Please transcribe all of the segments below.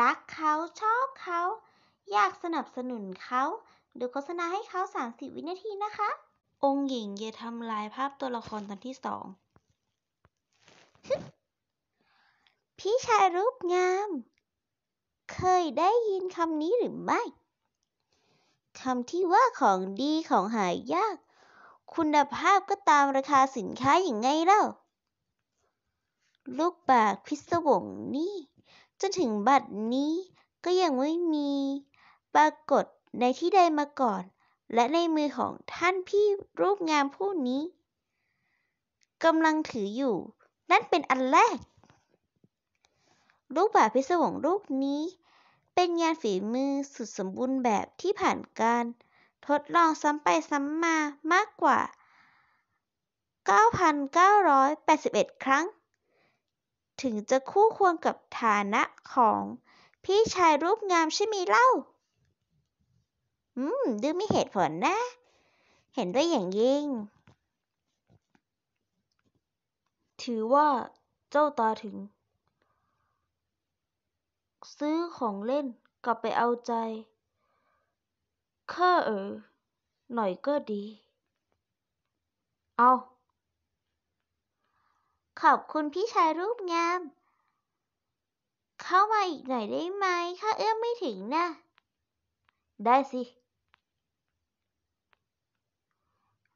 รักเขาชอบเขาอยากสนับสนุนเขาดูโฆษณาให้เขา 30 วินาทีนะคะ องค์หญิงเยทำลายภาพตัวละครตอนที่สองพี่ชายรูปงาม เคยได้ยินคำนี้หรือไม่คำที่ว่าของดีของหายาก คุณภาพก็ตามราคาสินค้าอย่างไงเล่าลูกบาทพิศวงนี่จนถึงบัดนี้ก็ยังไม่มี ปรากฏในที่ใดมาก่อน และในมือของท่านพี่รูปงามผู้นี้กำลังถืออยู่นั่นเป็นอันแรกลูกบาศพิศวงลูกนี้เป็นงานฝีมือสุดสมบูรณ์แบบที่ผ่านการ ทดลองซ้ำไปซ้ำมามากกว่า 9,981 ครั้งถึงจะคู่ควรกับฐานะของ พี่ชายรูปงามใช่มีเล่า อืมดูมีเหตุผลนะ เห็นด้วยอย่างยิ่ง ถือว่าเจ้าตาถึง ซื้อของเล่นกลับไปเอาใจ ข้าเออหน่อยก็ดี เอาขอบคุณพี่ชายรูปงาม เข้ามาอีกหน่อยได้ไหมข้าเอื้อมไม่ถึงนะ ได้สิ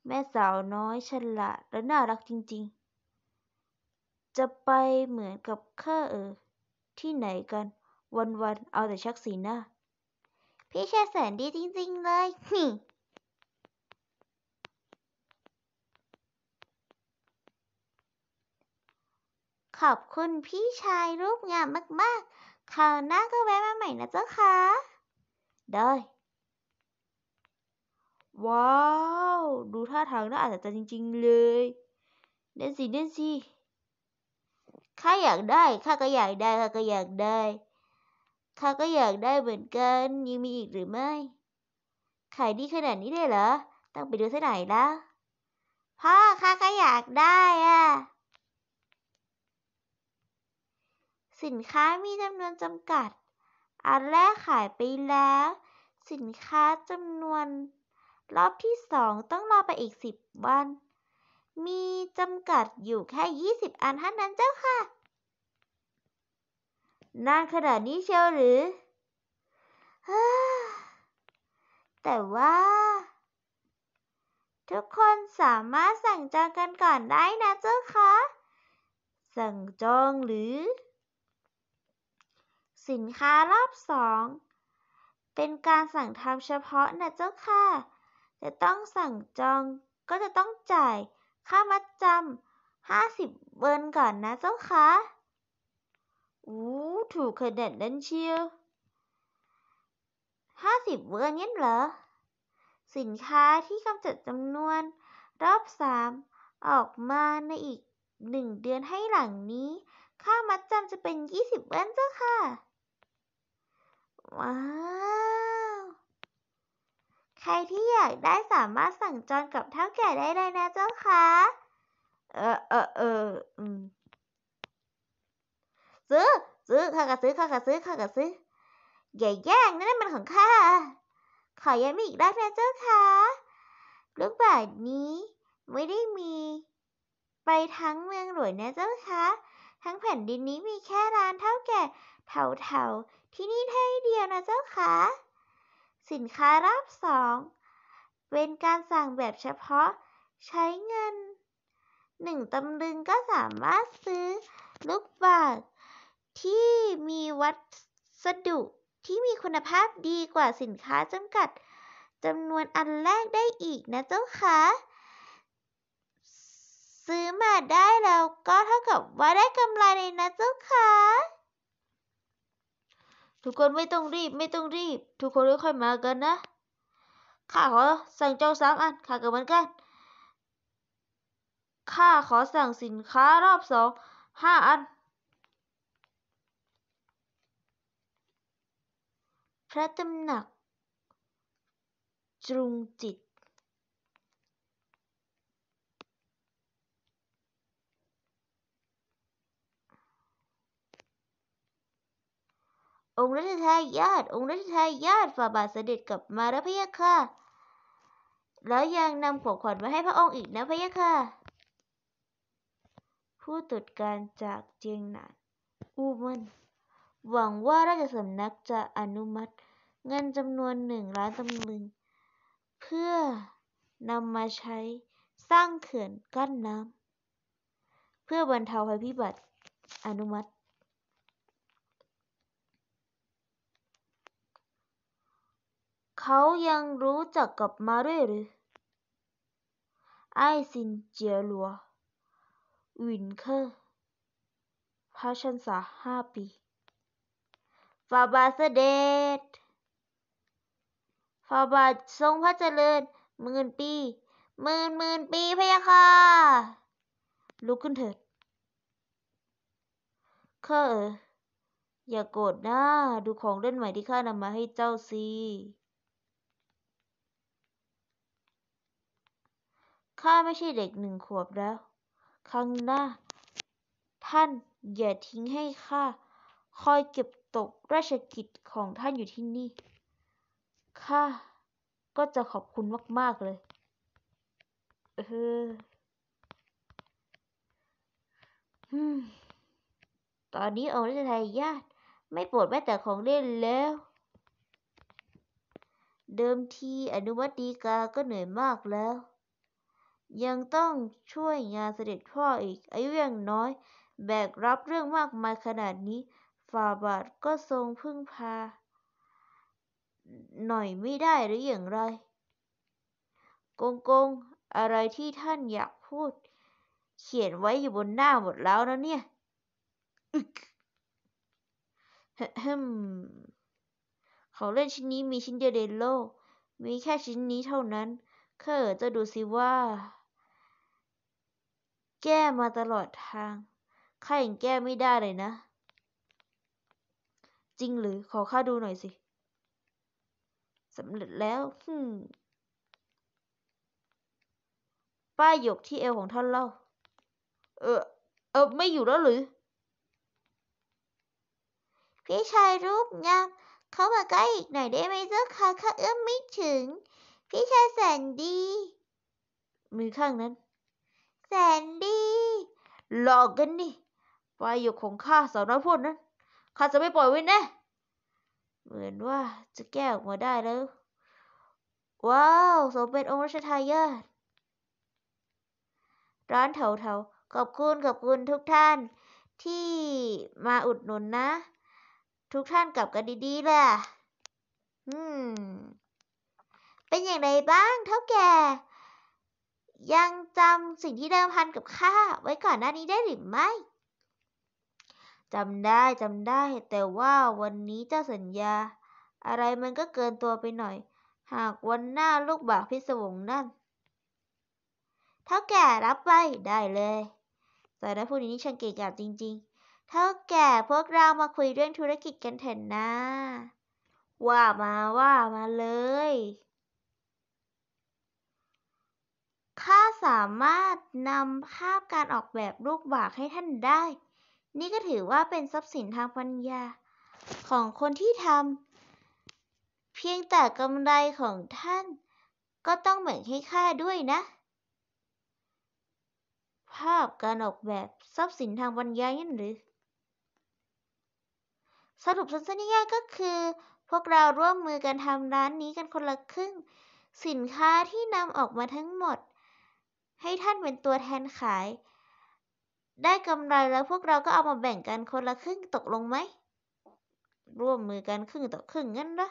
แม่สาวน้อยฉลาดและน่ารักจริงๆ จะไปเหมือนกับข้าเออ ที่ไหนกัน วันๆ เอาแต่ชักสีหน้าพี่ชายแสนดีจริงๆ เลยขอบคุณพี่ชายรูปงามมากๆ คราวหน้าก็แวะมาใหม่นะเจ้าคะได้ว้าวดูท่าทางน่าอัศจรรย์จริงๆเลยเด่นสิเด่นสิข้าอยากได้ข้าก็อยากได้ข้าก็อยากได้ข้าก็อยากได้เหมือนกัน ยังมีอีกหรือไม่ขายดีขนาดนี้เลยเหรอต้องไปดูซไหน่ละพ่อข้าก็อยากได้อ่ะสินค้ามีจำนวนจำกัด อันแรกขายไปแล้ว สินค้าจำนวน รอบที่สองต้องรอไปอีกสิบวัน มีจำกัดอยู่แค่ยี่สิบอันเท่านั้นเจ้าค่ะ นานขนาดนี้เชียวหรือ แต่ว่า ทุกคนสามารถสั่งจองกันก่อนได้นะเจ้าค่ะ สั่งจองหรือสินค้ารอบสองเป็นการสั่งทำเฉพาะนะเจ้าค่ะ จะต้องสั่งจองก็จะต้องจ่ายค่ามัดจำห้าสิบเบิร์นก่อนนะเจ้าค่ะอู้ถูกขนาดนั้นเชียวห้าสิบเบิร์นนี่เหรอ สินค้าที่กำจัดจำนวน รอบสามออกมาในอีกหนึ่งเดือนให้หลังนี้ ค่ามัดจำจะเป็นยี่สิบเบิ์นเจ้าค่ะว้าว ใครที่อยากได้สามารถสั่งจองกับเท่าแก่ได้เลยนะเจ้าคะ เออ เออเอออืมซื้อ ซื้อข้าก็ซื้อข้าก็ซื้อข้าก็ซื้ออย่าแย่งนั่นมันของข้าขอยมีอีกด้ไนะเจ้าคะ ลูกบาทนี้ ไม่ได้มี ไปทั้งเมืองหลวงนะเจ้าคะ ทั้งแผ่นดินนี้มีแค่ร้านเท่าแก่เถาเถาที่นี่ให้เดียวนะเจ้าค่ะ สินค้ารอบสองเป็นการสั่งแบบเฉพาะ ใช้เงินหนึ่งตำลึงก็สามารถซื้อลูกบาศก์ที่มีวัสดุที่มีคุณภาพดีกว่าสินค้าจำกัดจำนวนอันแรกได้อีกนะเจ้าค่ะซื้อมาได้ แล้ว ก็เท่ากับว่าได้กำไรเลยนะเจ้าค่ะทุกคนไม่ต้องรีบไม่ต้องรีบ ทุกคนค่อยๆมากันนะข้าขอสั่งจองสามอันข้ากับเหมือนกันข้าขอสั่งสินค้ารอบสอง ห้าอัน พระตำหนัก จรุงจิตองค์รัชทายาทองค์รัชทายาทฝ่าบาทเสด็จกลับมาแล้วพะยะค่ะ แล้วยังนำของขวัญมาให้พระองค์อีกนะพะยะค่ะ ผู้ตรวจการจากเจียงหนานอูมัน หวังว่าราชสำนักจะอนุมัติเงินจำนวนหนึ่งล้านตำลึง เพื่อนำมาใช้สร้างเขื่อนกั้นน้ำ เพื่อบรรเทาภัยพิบัติ อนุมัติเขายังรู้จักกับมาเร่หรือ ไอซินเจียลัววินเคอร์พระชันษาห้าปีฟาบาสเดตฟาบาทรงพระเจริญหมื่นปีหมื่นหมื่นปีพะยะค่ะลุกขึ้นเถิดข้าเอออย่าโกรธนะดูของเล่นใหม่ที่ข้านำมาให้เจ้าสิข้าไม่ใช่เด็กหนึ่งขวบแล้ว ครั้งหน้า ท่านอย่าทิ้งให้ข้า คอยเก็บตกราชกิจของท่านอยู่ที่นี่ ข้าก็จะขอบคุณมากๆเลย เออตอนนี้องค์ราชทายาทไม่โปรดแม้แต่ของเล่นแล้ว เดิมทีอนุมัติกาก็เหนื่อยมากแล้วยังต้องช่วยงานเสด็จพ่ออีกอายุยังน้อย แบกรับเรื่องมากมายขนาดนี้ฝ่าบาทก็ทรงพึ่งพา หน่อยไม่ได้หรืออย่างไร กงกง อะไรที่ท่านอยากพูด เขียนไว้อยู่บนหน้าหมดแล้วนะเนี่ยอึกฮึมขาเล่นชิ้นนี้มีชิ้นเดียวในโลก มีแค่ชิ้นนี้เท่านั้น เคอจะดูสิว่าแก้มาตลอดทางข้ายังแก้ไม่ได้เลยนะ จริงหรือ ขอข้าดูหน่อยสิ สำเร็จแล้วฮึป้ายหยกที่เอวของท่านเล่า เออ เออไม่อยู่แล้วหรือ พี่ชายรูปงามเข้ามาใกล้อีกหน่อยได้ไหมเจ้าคะข้าเอื้อมไม่ถึง พี่ชายแสนดี มือข้างนั้นแสนดีหลอกกันนี่ปฟอยู่ของข้าสาวน้อยพวกนั้น ข้าจะไม่ปล่อยไว้แน่ เหมือนว่าจะแก้ออกมาได้แล้ว ว้าว สมเป็นองค์ราชทายาทร้านเถาๆขอบคุณขอบคุณทุกท่านที่มาอุดหนุนนะ ทุกท่านกลับกันดีๆ ล่ะอืม เป็นอย่างไรบ้างเท่าแก่ยังจำสิ่งที่เดิมพันกับข้าไว้ก่อนหน้านี้ได้หรือไม่จำได้จำได้ แต่ว่าวันนี้เจ้าสัญญา อะไรมันก็เกินตัวไปหน่อย หากวันหน้าลูกบากพิศวงนั่นเท่าแก่รับไปได้เลยแต่ถ้าพูดนี้น่ฉันเก่งกาจจริงๆเท่าแก่พวกเรามาคุยเรื่องธุรกิจกันเถอะนะว่ามาว่ามาเลยข้าสามารถนำภาพการออกแบบรูปบากให้ท่านได้ นี่ก็ถือว่าเป็นทรัพย์สินทางปัญญา ของคนที่ทำเพียงแต่กำไรของท่าน ก็ต้องเหมือนให้ข้าด้วยนะ ภาพการออกแบบทรัพย์สินทางปัญญานั่นหรือ สรุปสั้นๆง่ายๆก็คือ พวกเราร่วมมือกันทำร้านนี้กันคนละครึ่ง สินค้าที่นำออกมาทั้งหมดให้ท่านเป็นตัวแทนขาย ได้กำไรแล้วพวกเราก็เอามาแบ่งกันคนละครึ่งตกลงไหมร่วมมือกันครึ่งต่อครึ่งงั้นเะร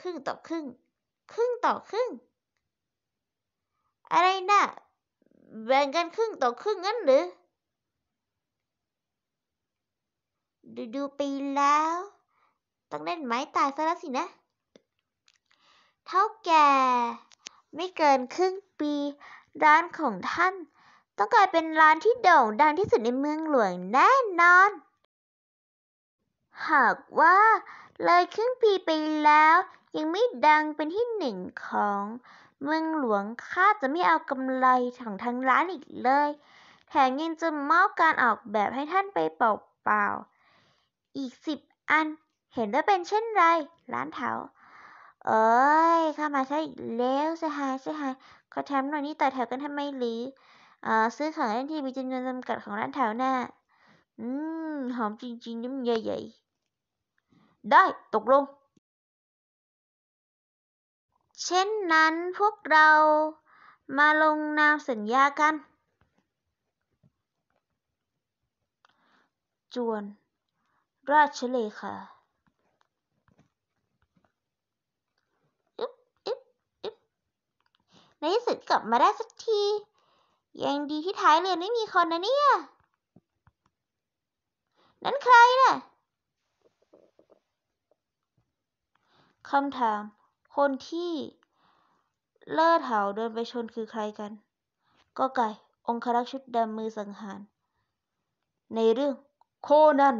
ครึ่งต่อครึ่งครึ่งต่อครึ่ง อะไรนะ่ะแบ่งกันครึ่งต่อครึ่งงั้นหรือดูดูปีแล้วต้องเล่นไม้ตายซะแล้วสินะ เท่าแกไม่เกินครึ่งปี ร้านของท่าน ต้องกลายเป็นร้านที่โด่งดังที่สุดในเมืองหลวงแน่นอน หากว่า เลยครึ่งปีไปแล้ว ยังไม่ดังเป็นที่หนึ่งของ เมืองหลวงข้าจะไม่เอากำไรของทางร้านอีกเลยแถมยังจะมอบการออกแบบให้ท่านไปเปล่าๆอีกสิบอันเห็นว่าเป็นเช่นไร ร้านเถาเอ้ยข้ามาใช่แล้วสหายสหายขอแถมหน่อยนี่ต่อแถวกันทำไมหรือเอ่อซื้อของเล่นที่มีจำนวนจำกัดของร้านแถวหน้า อืม หอมจริงๆน้ำใหญ่ๆ ได้ตกลง เช่นนั้นพวกเรามาลงนามสัญญากัน จวน ราชเลขาในที่สุดกลับมาได้สักที ยังดีที่ท้ายเรือไม่มีคนนะเนี่ย นั่นใครนะ่ะคำถามคนที่เลิศเหาเดินไปชนคือใครกัน ก็ไก่องครักษ์ชุดดำมือสังหาร ในเรื่องโคนัน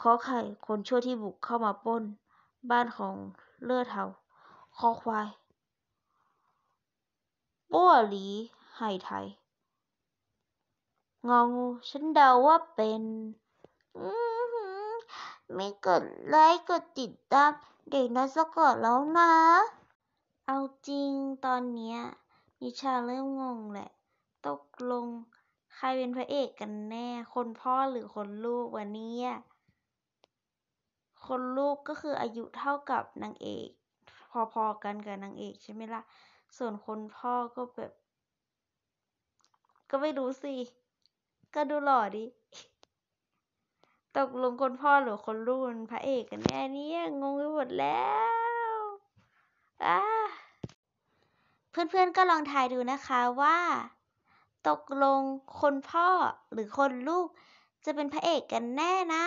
ขอไข่คนชั่วที่บุกเข้ามาป้น บ้านของเลือดเหาคอควายมั่วลีใหไทยงองูฉันเดาว่าเป็นไม่กดไลค์กดติดตามเด็กนักสะกดแล้วนะ เอาจริงตอนเนี้ยนิชาเริ่มงงแหละ ตกลงใครเป็นพระเอกกันแน่ คนพ่อหรือคนลูกวันนี้ คนลูกก็คืออายุเท่ากับนางเอก พอๆกันกับนางเอกใช่ไหมละ่ะส่วนคนพ่อก็แบบก็ไม่รู้สิก็ดูหล่อดิ ตกลงคนพ่อหรือคนลูกนพระเอกกันแน่เนี่ยงงไปหมดแล้วอเพื่อนๆก็ลองทายดูนะคะว่า ตกลงคนพ่อหรือคนลูก จะเป็นพระเอกกันแน่นะ